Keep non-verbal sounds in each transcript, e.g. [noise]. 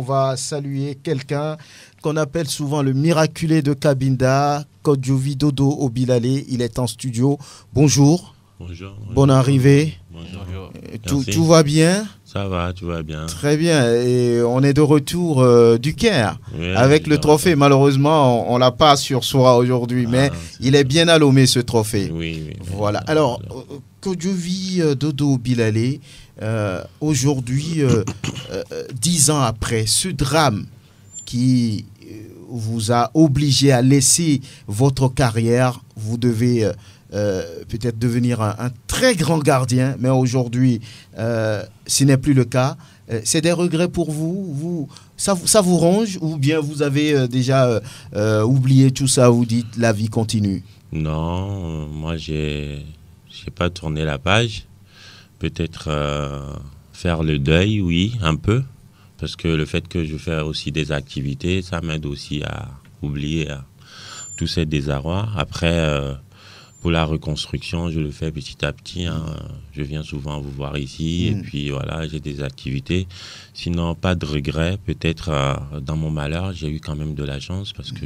On va saluer quelqu'un qu'on appelle souvent le miraculé de Kabinda, Kodjovi Dodo Obilale. Il est en studio. Bonjour. Bonjour. Bonne arrivée. Bonjour. Euh, tout, va bien Ça va, tout va bien. Très bien. Et on est de retour euh, du Caire avec le trophée. Malheureusement, on, ne l'a pas sur soi aujourd'hui, ah, mais il est bien allomé ce trophée. Oui, oui. oui voilà. Alors, euh, Kodjovi Dodo Obilale, euh, aujourd'hui, euh, euh, dix ans après, ce drame qui vous a obligé à laisser votre carrière, vous devez peut-être devenir un, très grand gardien, mais aujourd'hui, ce n'est plus le cas. C'est des regrets pour vous, vous ça, ça, vous ronge ou bien vous avez déjà oublié tout ça, vous dites la vie continue Non, moi j'ai j'ai pas tourné la page peut-être euh, faire le deuil, oui, un peu, parce que le fait que je fais aussi des activités, ça m'aide aussi à oublier tous ces désarrois. Après, euh, pour la reconstruction, je le fais petit à petit. Hein. Je viens souvent vous voir ici, et mm. puis voilà, j'ai des activités. Sinon, pas de regrets. peut-être euh, dans mon malheur, j'ai eu quand même de la chance, parce que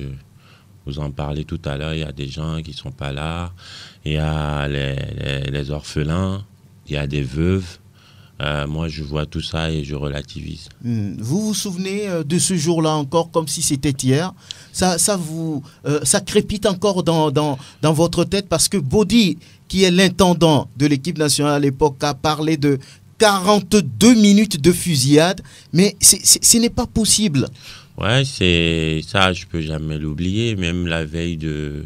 vous en parlez tout à l'heure, il y a des gens qui ne sont pas là, il y a les orphelins, il y a des veuves. Euh, moi, je vois tout ça et je relativise. Hmm. Vous vous souvenez euh, de ce jour-là encore comme si c'était hier ça, ça, vous, euh, ça crépite encore dans, dans, dans, votre tête parce que Body, qui est l'intendant de l'équipe nationale à l'époque, a parlé de 42 minutes de fusillade, mais ce n'est pas possible. Ouais, c'est ça, je peux jamais l'oublier. Même la veille de,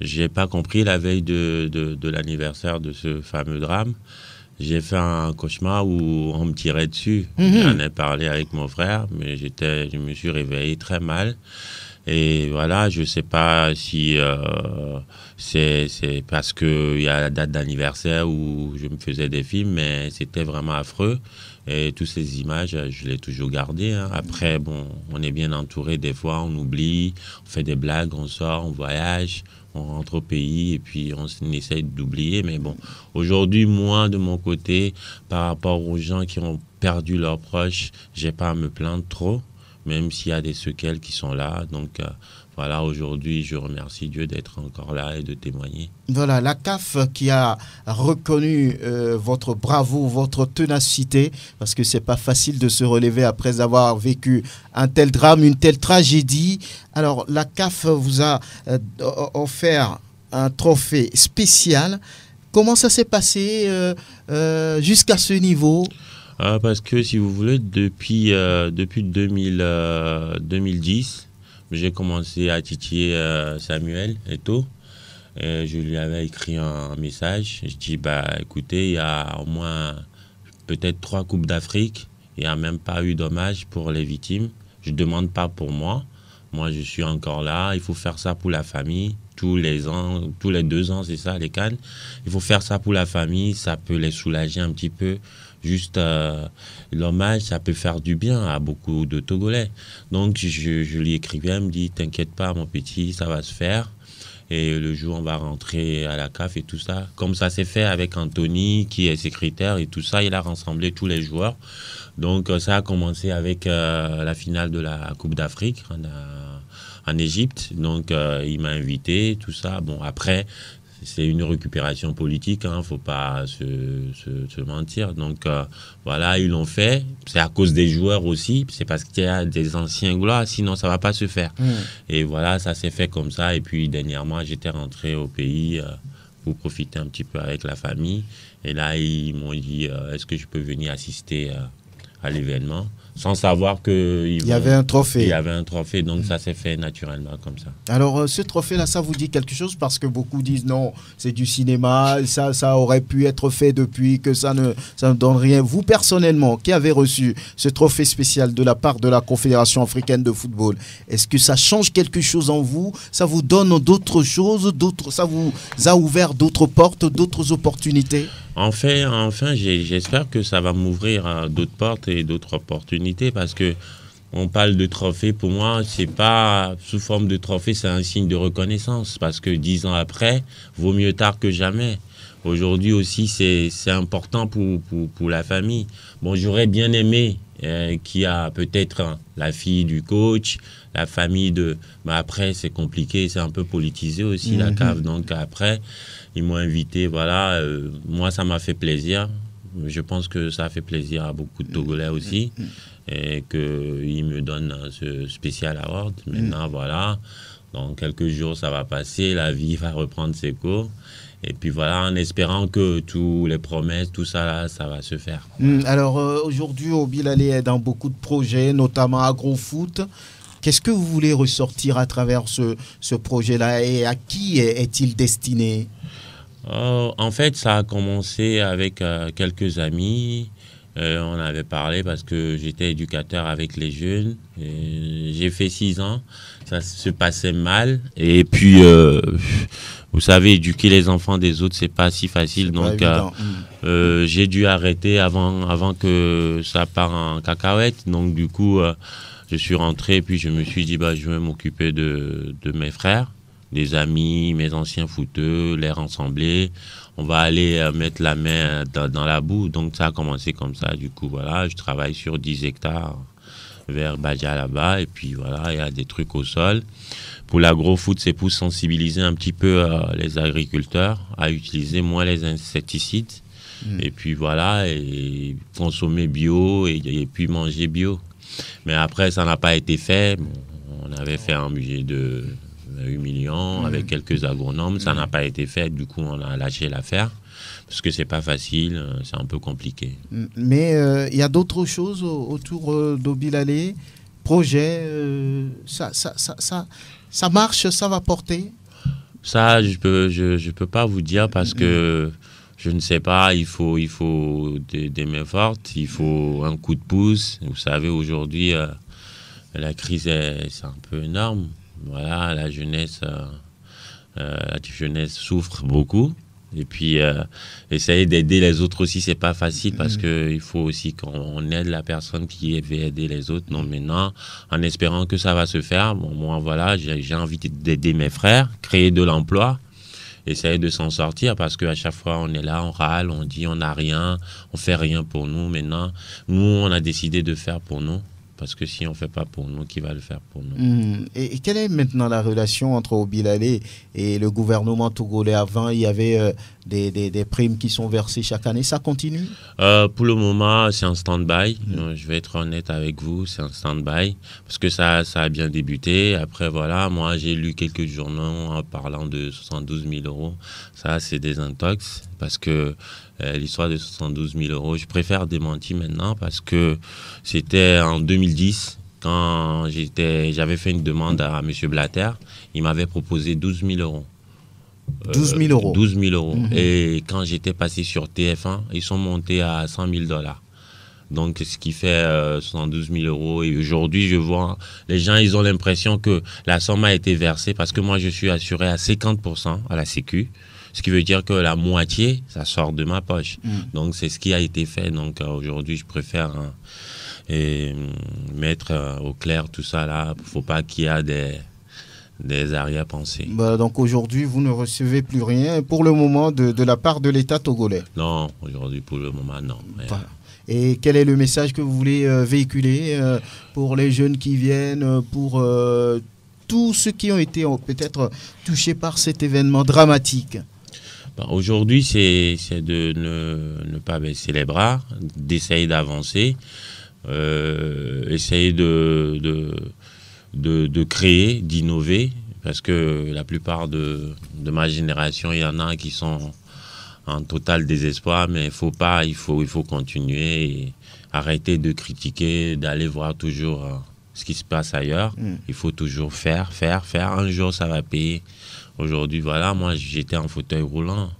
j'ai pas compris la veille de, l'anniversaire de ce fameux drame. J'ai fait un cauchemar où on me tirait dessus. Mhm. J'en ai parlé avec mon frère, mais je me suis réveillé très mal. Et voilà, je ne sais pas si euh, c'est parce qu'il y a la date d'anniversaire où je me faisais des films, mais c'était vraiment affreux. Et toutes ces images, je les toujours gardées. Hein. Après, bon, on est bien entouré des fois, on oublie, on fait des blagues, on sort, on voyage, on rentre au pays et puis on essaye d'oublier. Mais bon, aujourd'hui, moi, de mon côté, par rapport aux gens qui ont perdu leurs proches, j'ai pas à me plaindre trop, même s'il y a des séquelles qui sont là. Donc, euh, voilà, aujourd'hui, je remercie Dieu d'être encore là et de témoigner. Voilà, la CAF qui a reconnu euh, votre bravoure, votre ténacité, parce que c'est pas facile de se relever après avoir vécu un tel drame, une telle tragédie. Alors, la CAF vous a euh, offert un trophée spécial. Comment ça s'est passé euh, jusqu'à ce niveau ah, Parce que, si vous voulez, depuis, depuis 2010, j'ai commencé à titiller euh, Samuel et tout. Et je lui avais écrit un message. Je dis bah écoutez, il y a au moins peut-être trois coupes d'Afrique. Il n'y a même pas eu dommage pour les victimes. Je ne demande pas pour moi. Moi, je suis encore là. Il faut faire ça pour la famille. Tous les ans, tous les deux ans, c'est ça, les cannes. Il faut faire ça pour la famille. Ça peut les soulager un petit peu. Juste euh, l'hommage, ça peut faire du bien à beaucoup de Togolais. Donc je, lui écrivais, il me dit T'inquiète pas, mon petit, ça va se faire. Et le jour, on va rentrer à la CAF et tout ça. Comme ça s'est fait avec Anthony, qui est secrétaire et tout ça, il a rassemblé tous les joueurs. Donc euh, ça a commencé avec euh, la finale de la Coupe d'Afrique en Égypte. Donc il m'a invité, tout ça. Bon, après, c'est une récupération politique, il hein, ne faut pas se, mentir. Donc euh, voilà, ils l'ont fait. C'est à cause des joueurs aussi, c'est parce qu'il y a des anciens gloires, sinon ça ne va pas se faire. Mm. Et voilà, ça s'est fait comme ça. Et puis dernièrement, j'étais rentré au pays euh, pour profiter un petit peu avec la famille. Et là, ils m'ont dit, euh, est-ce que je peux venir assister à l'événement sans savoir qu'il y avait un trophée. Il y avait un trophée, donc ça s'est fait naturellement comme ça. Alors euh, ce trophée-là, ça vous dit quelque chose parce que beaucoup disent non, c'est du cinéma, ça, ça aurait pu être fait depuis, que ça ne, donne rien. Vous personnellement, qui avez reçu ce trophée spécial de la part de la Confédération africaine de football, est-ce que ça change quelque chose en vous Ça vous donne d'autres choses, d'autres, ça vous a ouvert d'autres portes, d'autres opportunités Enfin, enfin j'espère que ça va m'ouvrir d'autres portes et d'autres opportunités parce que on parle de trophée. Pour moi, c'est pas sous forme de trophée, c'est un signe de reconnaissance parce que dix ans après, vaut mieux tard que jamais. Aujourd'hui aussi, c'est important pour, pour, pour, la famille. Bon, j'aurais bien aimé euh, qui a peut-être la fille du coach, la famille de. Mais après, c'est compliqué, c'est un peu politisé aussi la mhm. cave. Donc après, ils m'ont invité. Voilà, euh, moi, ça m'a fait plaisir. Je pense que ça fait plaisir à beaucoup de Togolais mm. aussi mm. et qu'ils me donnent ce spécial award. Mm. Maintenant, voilà, dans quelques jours, ça va passer, la vie va reprendre ses cours. Et puis voilà, en espérant que toutes les promesses, tout ça, ça va se faire. Alors aujourd'hui aujourd'hui, Obil est dans beaucoup de projets, notamment agro-foot. Qu'est-ce que vous voulez ressortir à travers ce, ce projet-là et à qui est-il destiné Oh, en fait, ça a commencé avec euh, quelques amis. Euh, on avait parlé parce que j'étais éducateur avec les jeunes. J'ai fait six ans. Ça se passait mal. Et puis, euh, vous savez, éduquer les enfants des autres, c'est pas si facile. Donc, j'ai dû arrêter avant, avant que ça part en cacahuète. Donc, du coup, je suis rentré. Puis, je me suis dit, bah, je vais m'occuper de mes frères des amis, mes anciens fouteux, les rassembler. On va aller euh, mettre la main euh, dans, la boue. Donc ça a commencé comme ça. Du coup, voilà, je travaille sur 10 hectares vers Baja là-bas. Et puis voilà, il y a des trucs au sol. Pour lagro foot c'est pour sensibiliser un petit peu euh, les agriculteurs à utiliser moins les insecticides. Mm. Et puis voilà, et consommer bio et, puis manger bio. Mais après, ça n'a pas été fait. on avait fait un musée de humiliant mm. avec quelques agronomes. Ça mm. n'a pas été fait. Du coup, on a lâché l'affaire parce que c'est pas facile, euh, c'est un peu compliqué. Mm. Mais euh, il y a d'autres choses autour euh, d'Obilalé, projet, ça, ça, ça, ça, ça marche, ça va porter Ça, je peux, je, je peux pas vous dire parce que je ne sais pas, il faut, il faut des, des mains fortes, il faut un coup de pouce. Vous savez, aujourd'hui, la crise, c'est un peu énorme voilà, la jeunesse, euh, euh, la jeunesse souffre beaucoup. Et puis, euh, essayer d'aider les autres aussi, c'est pas facile parce que mm. qu'il faut aussi qu'on aide la personne qui veut aider les autres. Non, maintenant, en espérant que ça va se faire, bon, moi, voilà, j'ai envie d'aider mes frères, créer de l'emploi, essayer de s'en sortir parce qu'à chaque fois, on est là, on râle, on dit on n'a rien, on fait rien pour nous. Maintenant, nous, on a décidé de faire pour nous. Parce que si on ne fait pas pour nous, qui va le faire pour nous mmh. et, quelle est maintenant la relation entre Obilalé et le gouvernement togolais Avant, il y avait euh, des, primes qui sont versées chaque année. Ça continue euh, Pour le moment, c'est en stand-by. Mmh. Je vais être honnête avec vous, c'est en stand-by. Parce que ça, ça a bien débuté. Après, voilà, moi, j'ai lu quelques journaux en parlant de 72 000 euros. Ça, c'est des intox. Parce que euh, l'histoire de 72 000 euros. Je préfère démentir maintenant parce que c'était en 2010 quand j'avais fait une demande à M. Blatter. Il m'avait proposé 12 000 euros. 12 euh, 000 euros. 12 000 euros. Mhm. Et quand j'étais passé sur TF1, ils sont montés à 100 000 dollars. Donc, ce qui fait 72 euh, 000 euros. Et aujourd'hui, je vois, les gens, ils ont l'impression que la somme a été versée parce que moi, je suis assuré à 50% à la Sécu. Ce qui veut dire que la moitié, ça sort de ma poche. Mm. Donc c'est ce qui a été fait. Donc euh, aujourd'hui, je préfère hein, mm, mettre euh, au clair tout ça là. Il faut pas qu'il y ait des des arrière-pensées. Bah, donc aujourd'hui, vous ne recevez plus rien pour le moment de, la part de l'État togolais Non, aujourd'hui pour le moment, non. Euh, et quel est le message que vous voulez véhiculer pour les jeunes qui viennent, pour tous ceux qui ont été peut-être touchés par cet événement dramatique Aujourd'hui, c'est de ne, pas baisser les bras, d'essayer d'avancer, euh, essayer de, créer, d'innover, parce que la plupart de, ma génération, il y en a qui sont en total désespoir, mais il faut pas, il faut, il faut continuer et arrêter de critiquer, d'aller voir toujours euh, ce qui se passe ailleurs. Mm. Il faut toujours faire, faire, faire. Un jour, ça va payer. Aujourd'hui, voilà, moi, j'étais en fauteuil roulant.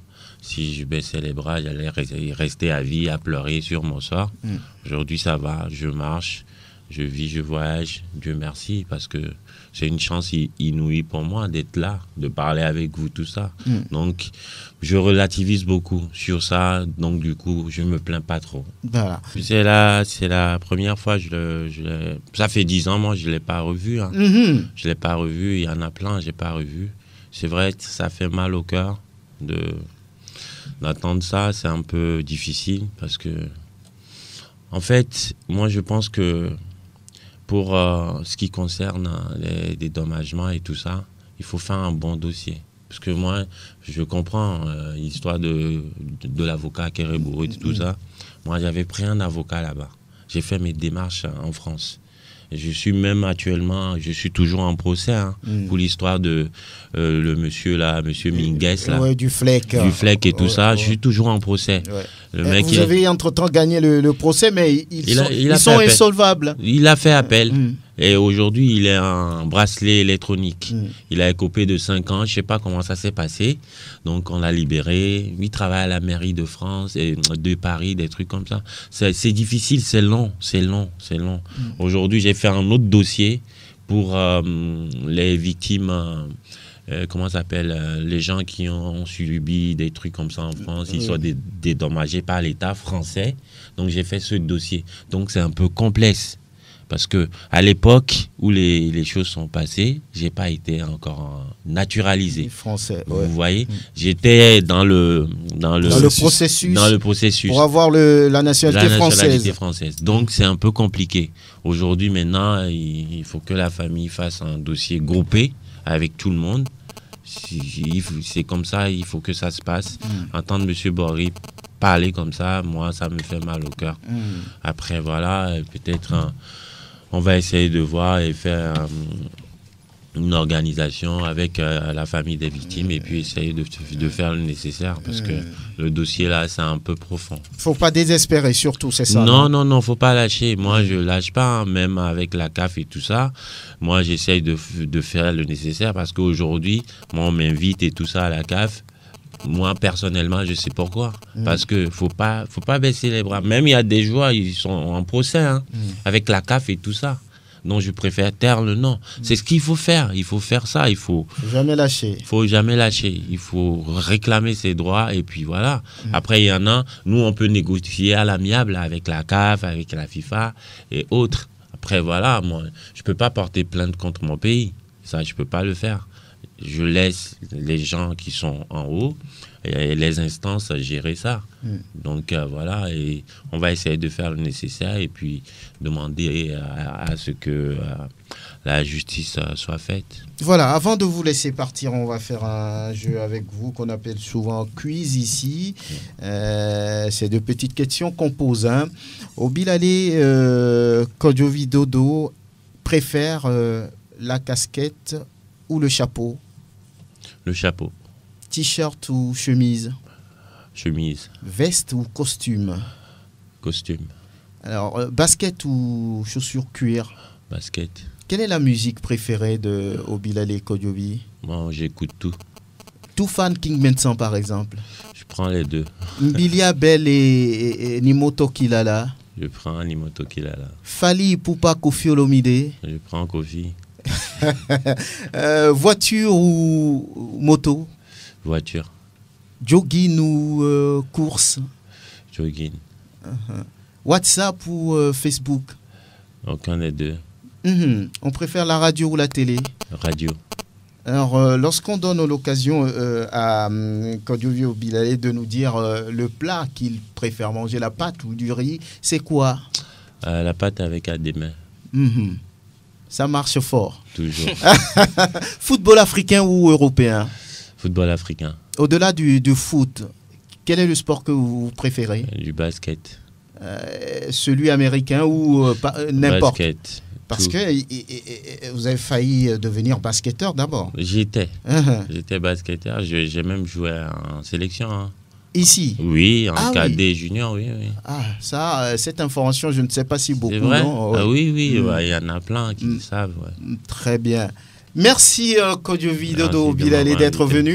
Si je baissais les bras, j'allais rester à vie, à pleurer sur mon sort. Mm. Aujourd'hui, ça va, je marche, je vis, je voyage. Dieu merci, parce que c'est une chance inouïe pour moi d'être là, de parler avec vous, tout ça. Mm. Donc, je relativise beaucoup sur ça. Donc, du coup, je ne me plains pas trop. Voilà. C'est la, c'est la première fois, je, le, je ça fait dix ans, moi, je ne l'ai pas revu. Hein. Mm-hmm. Je ne l'ai pas revu, il y en a plein, je l'ai pas revu c'est vrai ça fait mal au cœur de d'attendre ça. C'est un peu difficile parce que, en fait, moi je pense que pour euh, ce qui concerne euh, les dédommagements et tout ça, il faut faire un bon dossier. Parce que moi, je comprends euh, l'histoire de, de, à l'avocat et tout mm. ça. Moi, j'avais pris un avocat là-bas. J'ai fait mes démarches en France. Je suis même actuellement, je suis toujours en procès hein, mm. pour l'histoire de euh, le monsieur là, monsieur Mingues du flec. Du flec et tout ça. Je suis toujours en procès. vous il... avez entre temps gagné le, procès, mais ils il sont, il insolvables. Il a fait appel. Mm. Et aujourd'hui, il est en bracelet électronique. Mm. Il a écopé de 5 ans. Je ne sais pas comment ça s'est passé. Donc, on l'a libéré. Il travaille à la mairie de France et de Paris, des trucs comme ça. C'est difficile, c'est long, c'est long, c'est long. Mm. Aujourd'hui, j'ai fait un autre dossier pour euh, les victimes. Euh, euh, comment ça s'appelle, les gens qui ont, subi des trucs comme ça en France, ils soient dédommagés par l'État français. Donc j'ai fait ce dossier. Donc c'est un peu complexe. Parce que à l'époque où les, choses sont passées, j'ai pas été encore naturalisé. Français. Vous voyez, mm. j'étais dans le dans le, processus dans le processus pour avoir le, la, nationalité française. Donc c'est un peu compliqué. Aujourd'hui maintenant, il, faut que la famille fasse un dossier groupé avec tout le monde. C'est comme ça, il faut que ça se passe. Mm. Entendre M. Borry parler comme ça, moi, ça me fait mal au cœur. Mm. Après, voilà, peut-être un, on va essayer de voir et faire euh, une organisation avec euh, la famille des victimes et puis essayer de, faire le nécessaire parce que le dossier là c'est un peu profond. Faut pas désespérer surtout c'est ça. Non non non faut pas lâcher. Moi je lâche pas hein, même avec la CAF et tout ça. Moi j'essaye de, de, faire le nécessaire parce qu'aujourd'hui moi on m'invite et tout ça à la CAF moi, personnellement, je sais pourquoi. Mm. Parce que faut pas, faut pas baisser les bras. Même il y a des joueurs, ils sont en procès, hein, mm. avec la CAF et tout ça. Donc, je préfère taire le nom. Mm. C'est ce qu'il faut faire. Il faut faire ça. Il faut. Jamais lâcher. Il faut jamais lâcher. Il faut réclamer ses droits. Et puis voilà. Après, il y en a. Nous, on peut négocier à l'amiable avec la CAF, avec la FIFA et autres. Après, voilà. Moi, je peux pas porter plainte contre mon pays. Ça, je peux pas le faire je laisse les gens qui sont en haut et les instances gérer ça. Mm. Donc euh, voilà, et on va essayer de faire le nécessaire et puis demander à, ce que euh, la justice euh, soit faite. Voilà, avant de vous laisser partir, on va faire un jeu avec vous qu'on appelle souvent quiz ici. Mm. C'est de petites questions qu'on pose. Hein. Obilale Kodjovi Dodo préfère la casquette ou le chapeau le chapeau. T-shirt ou chemise Chemise. Veste ou costume Costume. Alors, euh, basket ou chaussures cuir Basket. Quelle est la musique préférée de Obilale Koyobi? Moi, j'écoute tout. Tout fan King Benson, par exemple Je prends les deux. Mbilia [laughs] Bell et, Nimoto Kilala Je prends Nimoto Kilala. Fali Poupa Kofi Olomide Je prends Kofi. [laughs] Euh, voiture ou moto Voiture. Jogging ou euh, course Jogging. Uh-huh. WhatsApp ou euh, Facebook Aucun des deux. Mm-hmm. On préfère la radio ou la télé Radio. Alors, lorsqu'on donne l'occasion à um, mm, Bilalé de nous dire le plat qu'il préfère manger, la pâte ou du riz, c'est quoi La pâte avec des mains mm-hmm. Ça marche fort. Toujours. [laughs] football africain ou européen Football africain. Au-delà du, foot, quel est le sport que vous préférez euh, Du basket. Euh, celui américain ou euh, n'importe Basket. Parce que vous avez failli devenir basketteur d'abord. J'étais. Uh-huh. J'étais basketteur. J'ai même joué en sélection. Hein ici Oui, en cas KD juniors, junior, oui, Ah, ça, euh, cette information, je ne sais pas si beaucoup. vrai ah, Oui, oui, mm. il y en a plein qui mm. le savent. Très bien. Merci, uh, Kodiovi Dodo Bilal, d'être venu.